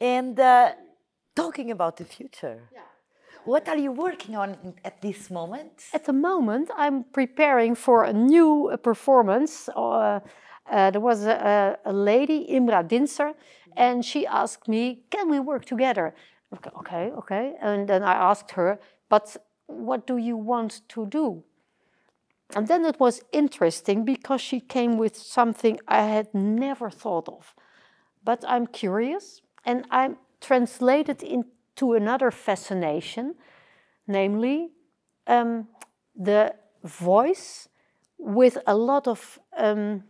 And uh, talking about the future. Yeah. What are you working on at this moment? At the moment, I'm preparing for a new uh, performance. Uh, uh, there was a, a, lady, Imra Dinser, mm-hmm. and she asked me, Can we work together? Okay, okay, okay. And then I asked her, But what do you want to do? And then it was interesting because she came with something I had never thought of. But I'm curious and I'm translated into another fascination, namely um, the voice with a lot of, um,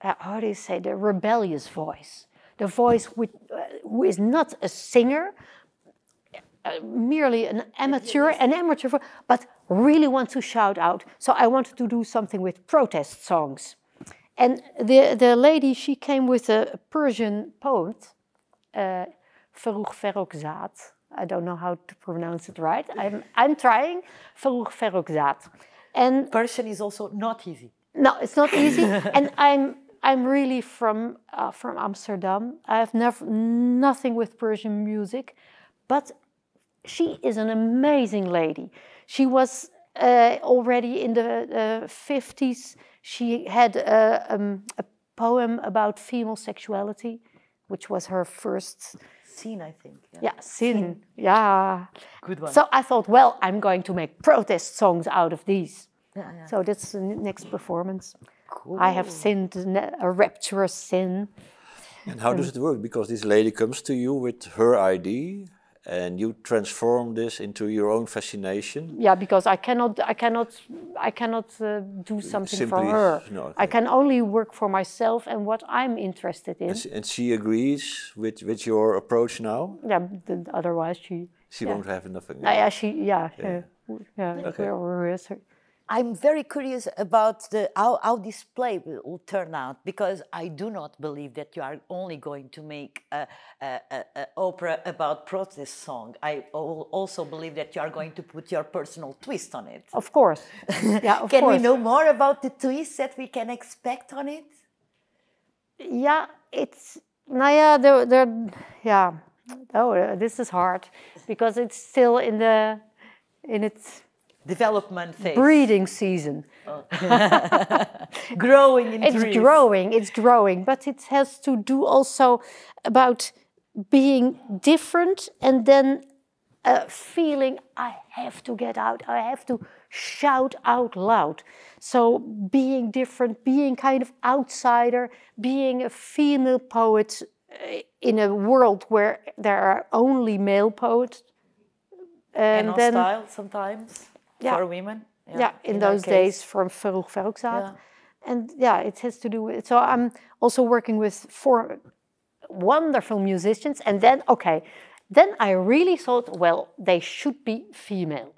uh, how do you say, the rebellious voice. The voice with, uh, who is not a singer, uh, merely an amateur, an amateur, but really wants to shout out. So I wanted to do something with protest songs. And the, the lady, she came with a Persian poet, uh, Farouk Ferokzat. I don't know how to pronounce it right. I'm, I'm trying. Farouk Ferokzat. And Persian is also not easy. No, it's not easy. and I'm I'm really from uh, from Amsterdam. I have never nothing with Persian music, but she is an amazing lady. She was uh, already in the uh, 50s she had a, um, a poem about female sexuality, which was her first Scene, I think. Yeah, yeah Yeah. Good one. So I thought, well, I'm going to make protest songs out of these. Yeah, yeah. So that's the next performance. Cool. I have sinned a rapturous sin. And how does it work? Because this lady comes to you with her ID, and you transform this into your own fascination yeah because i cannot i cannot i cannot uh, do something Simply for her no, i can only work for myself and what i'm interested in and, and she agrees with with your approach now yeah otherwise she she yeah. won't have nothing yeah, yeah she yeah yeah, yeah. Okay. I'm very curious about the, how, how this play will, turn out because I do not believe that you are only going to make a, a, a, opera about protest song. I also believe that you are going to put your personal twist on it. Of course. yeah, of can course. we know more about the twist that we can expect on it? Yeah, it's Naya. there, yeah. Oh, this is hard because it's still in the in its development phase breeding season oh. growing it's trees. growing it's growing but it has to do also about being different and then a uh, feeling i have to get out i have to shout out loud so being different being kind of outsider being a female poet uh, in a world where there are only male poets and, uh, and then, style sometimes yeah. for women. Yeah, yeah in, in those days from Farouk Faroukzad. And yeah, it has to do with. So I'm also working with four wonderful musicians. And then, okay, then I really thought, well, they should be female.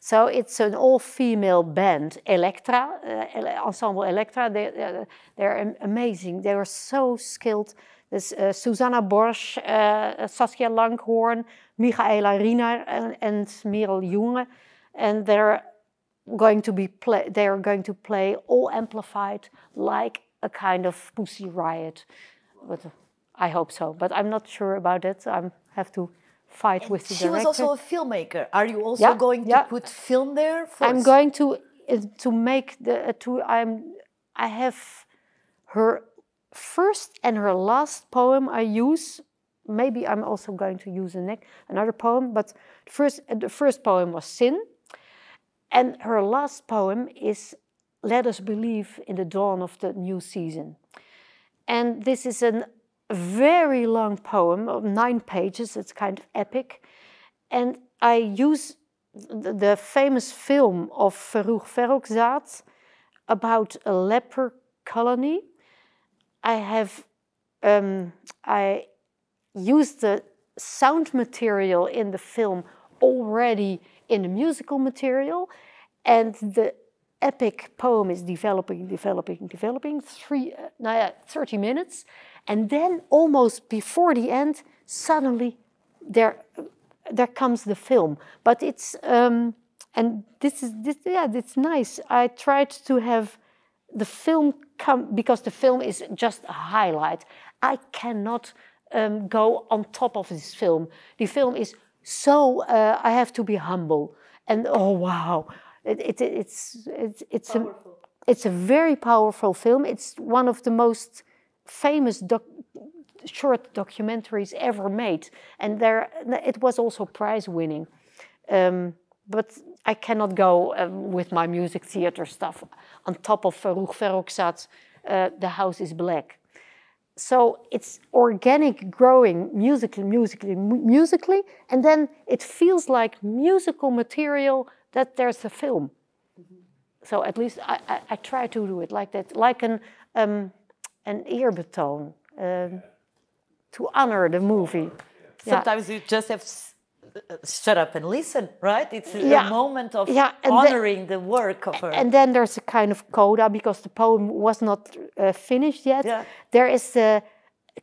So it's an all-female band, Elektra, uh, Ensemble Elektra. They, uh, they're amazing. They are so skilled. There's uh, Susanna Borsch, uh, Saskia Langhorn, Michaela Riener, and, uh, and Merel Jonge and they're going to be play, they are going to play all amplified like a kind of pussy riot. But I hope so, but I'm not sure about it. I have to fight and with the she director. She was also a filmmaker. Are you also yeah, going to put film there? i I'm going to uh, to make the uh, to I'm I have her first and her last poem I use. Maybe I'm also going to use a neck another poem, but first uh, the first poem was Sin, and her last poem is Let Us Believe in the Dawn of the New Season. And this is a very long poem of nine pages. It's kind of epic. And I use the famous film of Farouk Ferrokhzad about a leper colony. I have um, I used the sound material in the film already in the musical material. And the epic poem is developing, developing, developing, three, uh, yeah, uh, 30 minutes. And then almost before the end, suddenly there, there comes the film. But it's, um, and this is, this, yeah, it's nice. I tried to have the film come, because the film is just a highlight. I cannot um, go on top of this film. The film is so uh, I have to be humble. And oh wow, it, it, it's it's powerful. a it's a very powerful film. It's one of the most famous doc short documentaries ever made, and there it was also prize winning. Um, but I cannot go um, with my music theater stuff on top of Farouk Ferroksat's uh, The House is Black so it's organic growing musically, musically, musically, and then it feels like musical material that there's a film. Mm-hmm. So at least I, I, I, try to do it like that, like an um, an eerbetoon um, to honor the movie. Sometimes yeah. you just have shut up and listen, right? It's yeah. a moment of yeah, honoring then, the work of her. And then there's a kind of coda because the poem was not uh, finished yet. Yeah. There is the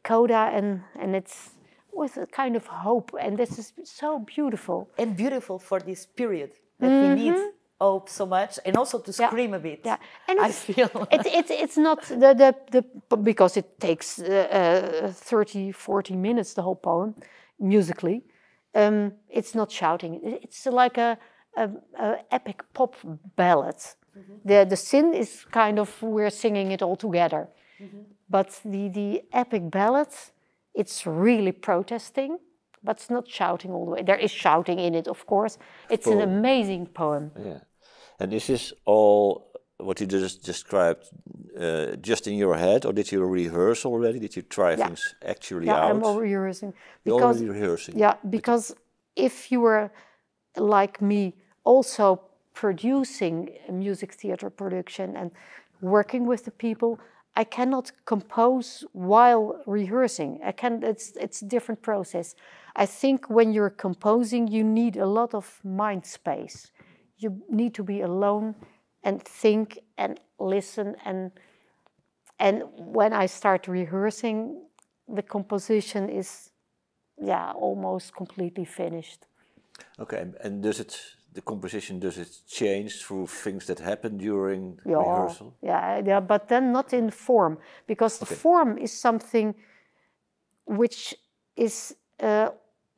coda, and and it's with a kind of hope, and this is so beautiful. And beautiful for this period that mm -hmm. we need hope so much and also to scream yeah. a bit yeah and i feel it, it, it's not the, the, the because it takes uh, uh, 30 40 minutes the whole poem musically um, it's not shouting. It's like a, a, a epic pop ballad. Mm -hmm. The the sin is kind of we're singing it all together, mm -hmm. but the the epic ballad, it's really protesting, but it's not shouting all the way. There is shouting in it, of course. It's an amazing poem. Yeah, and this is all what you just described uh, just in your head, or did you rehearse already? Did you try yeah. things actually yeah, out? Yeah, I'm rehearsing. Because, You're rehearsing. Yeah, because if you were like me, also producing music theater production and working with the people, I cannot compose while rehearsing. I can. It's it's a different process. I think when you're composing, you need a lot of mind space. You need to be alone and think and listen and and when I start rehearsing, the composition is yeah almost completely finished. Okay, and does it the composition does it change through things that happen during yeah, rehearsal? Yeah, yeah, but then not in form because the okay. form is something which is uh,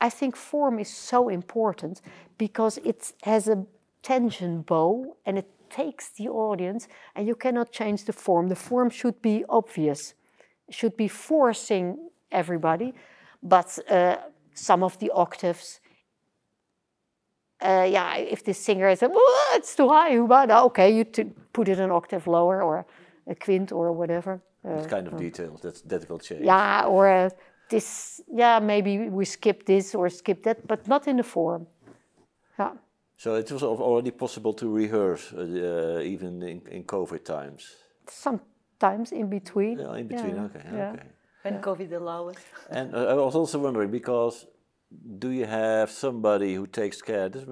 I think form is so important because it has a tension bow and it takes the audience and you cannot change the form. The form should be obvious, should be forcing everybody, but uh, some of the octaves. Uh, yeah, if the singer is, oh, it's too high, oh, okay, you put it an octave lower or a quint or whatever. Uh, that kind of uh, details that that will change. Yeah, or uh, this. Yeah, maybe we skip this or skip that, but not in the form. Yeah. So it was already possible to rehearse uh, uh, even in, in COVID times. Sometimes in between. Yeah, in between. Yeah. Okay. Yeah. Okay. When COVID allowed. And uh, I was also wondering because do you have somebody who takes care? This,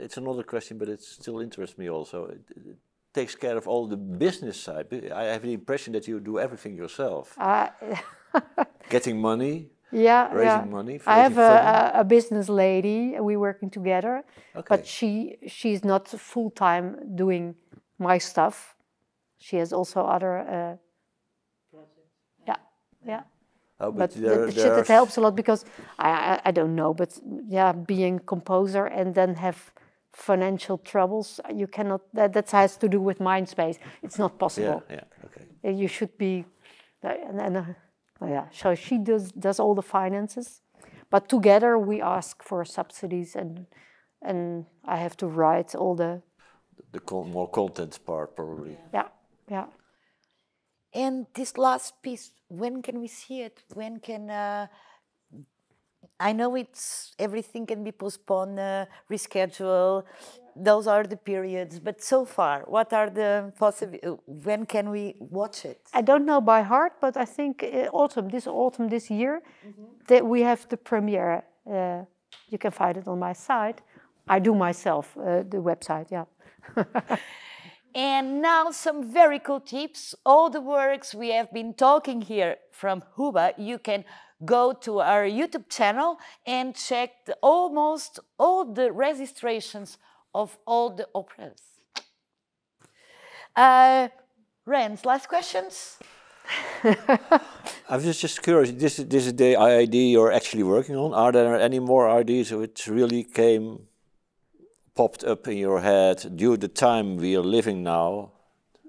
it's another question, but it still interests me also. It, it takes care of all the business side. I have the impression that you do everything yourself. Uh, Getting money, yeah, raising yeah. money. I have a, a, business lady. We're working together, okay. but she she's not full time doing my stuff. She has also other. Uh, yeah, yeah. Uh, but, but there, the, the shit that helps a lot because I, I I don't know, but yeah, being composer and then have financial troubles you cannot that, that has to do with mind space it's not possible yeah, yeah okay you should be uh, and, and uh, yeah, so she does does all the finances, but together we ask for subsidies and and I have to write all the the more content part probably. Yeah, yeah. And this last piece, when can we see it? When can uh, I know it's everything can be postponed, uh, rescheduled. Yeah. Those are the periods. But so far, what are the possible? Uh, when can we watch it? I don't know by heart, but I think uh, autumn, this autumn, this year, mm -hmm. that we have the premiere. Uh, you can find it on my site. I do myself uh, the website. Yeah. And now some very cool tips. All the works we have been talking here from Huba, you can go to our YouTube channel and check the, almost all the registrations of all the operas. Uh, Rens, last questions? I was just, curious. This is this is the IID you're actually working on. Are there any more ideas which really came popped up in your head due the time we are living now?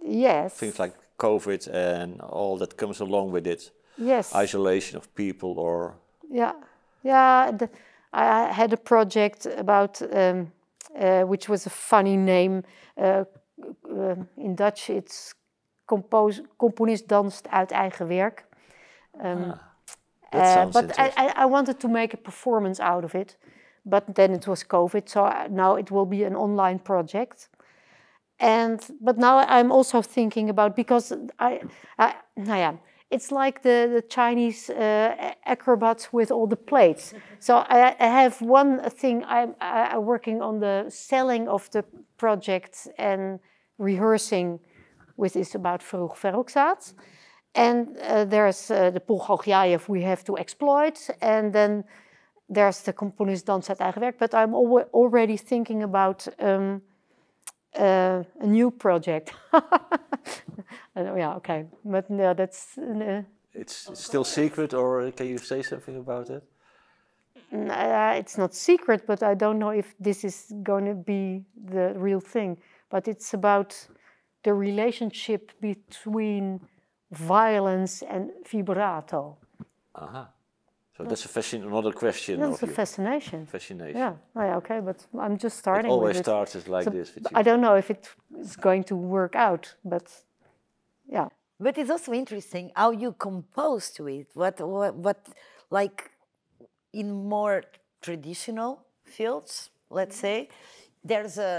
Yes. Things like COVID and all that comes along with it yes. isolation of people or yeah yeah the, i had a project about um, uh, which was a funny name uh, uh, in dutch it's compose, componist danst uit eigen werk um, ah, uh, but I, I, I, wanted to make a performance out of it but then it was covid so uh, now it will be an online project and but now i'm also thinking about because i, I nou it's like the, the Chinese uh, acrobats with all the plates. So I, I have one thing I'm, I'm working on the selling of the project and rehearsing with is about Farouk Ferroxat. And uh, there's uh, the Pulgalgiaev we have to exploit. And then there's the componist Dans uit Eigen But I'm al already thinking about um, uh, a new project. yeah, okay, but no, that's. Uh, it's still secret, or can you say something about it? Uh, it's not secret, but I don't know if this is going to be the real thing. But it's about the relationship between violence and vibrato. Aha. Uh-huh. So that's, a fascin another question. That's a you. fascination. Fascination. Yeah. Oh, yeah. Okay, but I'm just starting. It always starts it. like so this. I don't know if it's going to work out, but yeah. But it's also interesting how you compose to it. What what, what like in more traditional fields, let's mm -hmm. say, there's a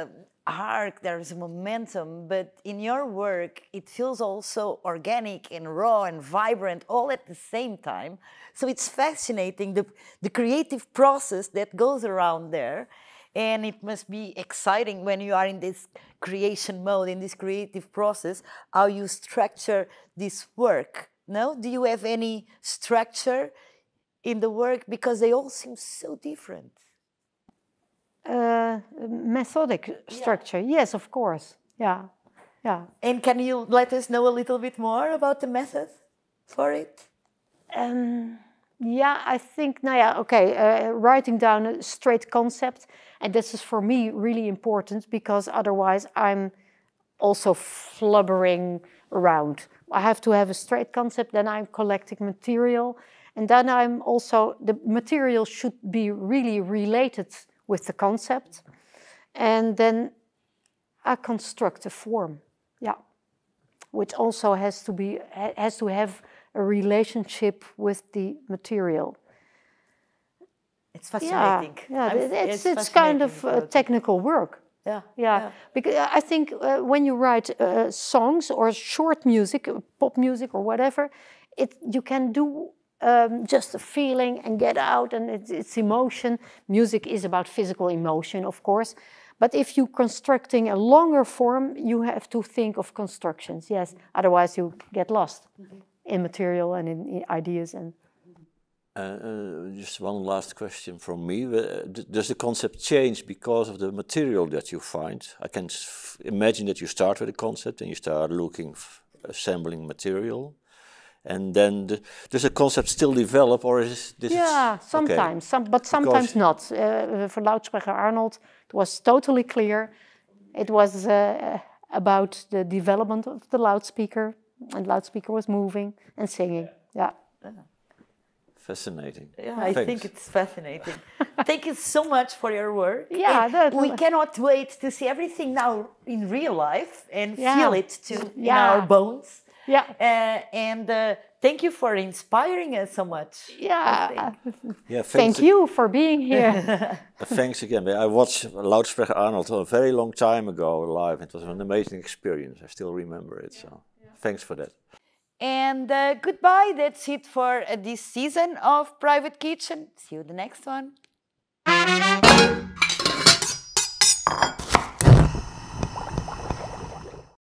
arc, there's momentum, but in your work, it feels also organic and raw and vibrant all at the same time. So it's fascinating the, the creative process that goes around there. And it must be exciting when you are in this creation mode, in this creative process, how you structure this work. No? Do you have any structure in the work? Because they all seem so different methodic structure. Yeah. Yes, of course. Yeah, yeah. And can you let us know a little bit more about the method for it? Um, yeah, I think, now. yeah, okay, uh, writing down a straight concept. And this is for me really important because otherwise I'm also flubbering around. I have to have a straight concept, then I'm collecting material. And then I'm also, the material should be really related with the concept and then I construct form, yeah, which also has to be has to have a relationship with the material. It's fascinating. Yeah, yeah it's, it's, it's kind of uh, technical work. Yeah, yeah, yeah. Because I think uh, when you write uh, songs or short music, pop music or whatever, it you can do um, just a feeling and get out and it's, it's emotion. Music is about physical emotion, of course. But if you're constructing a longer form, you have to think of constructions, yes. Otherwise, you get lost mm -hmm. in material and in, in ideas. And uh, uh, just one last question from me: uh, Does the concept change because of the material that you find? I can imagine that you start with a concept and you start looking assembling material and then the, does the concept still develop, or is this? Yeah, sometimes, okay. some, but sometimes because not. Uh, for loudspeaker Arnold, it was totally clear. It was uh, about the development of the loudspeaker, and loudspeaker was moving and singing. Yeah. yeah. Fascinating. Yeah, Thanks. I think it's fascinating. Thank you so much for your work. Yeah, that, we cannot wait to see everything now in real life and yeah. feel it too yeah. in our bones. Yeah. Uh, and uh, thank you for inspiring us so much. Yeah. yeah thank you for being here. Uh, thanks again. I watched Loudsprecher Arnold a very long time ago live. It was an amazing experience. I still remember it. So yeah. thanks for that. And uh, goodbye. That's it for uh, this season of Private Kitchen. See you the next one.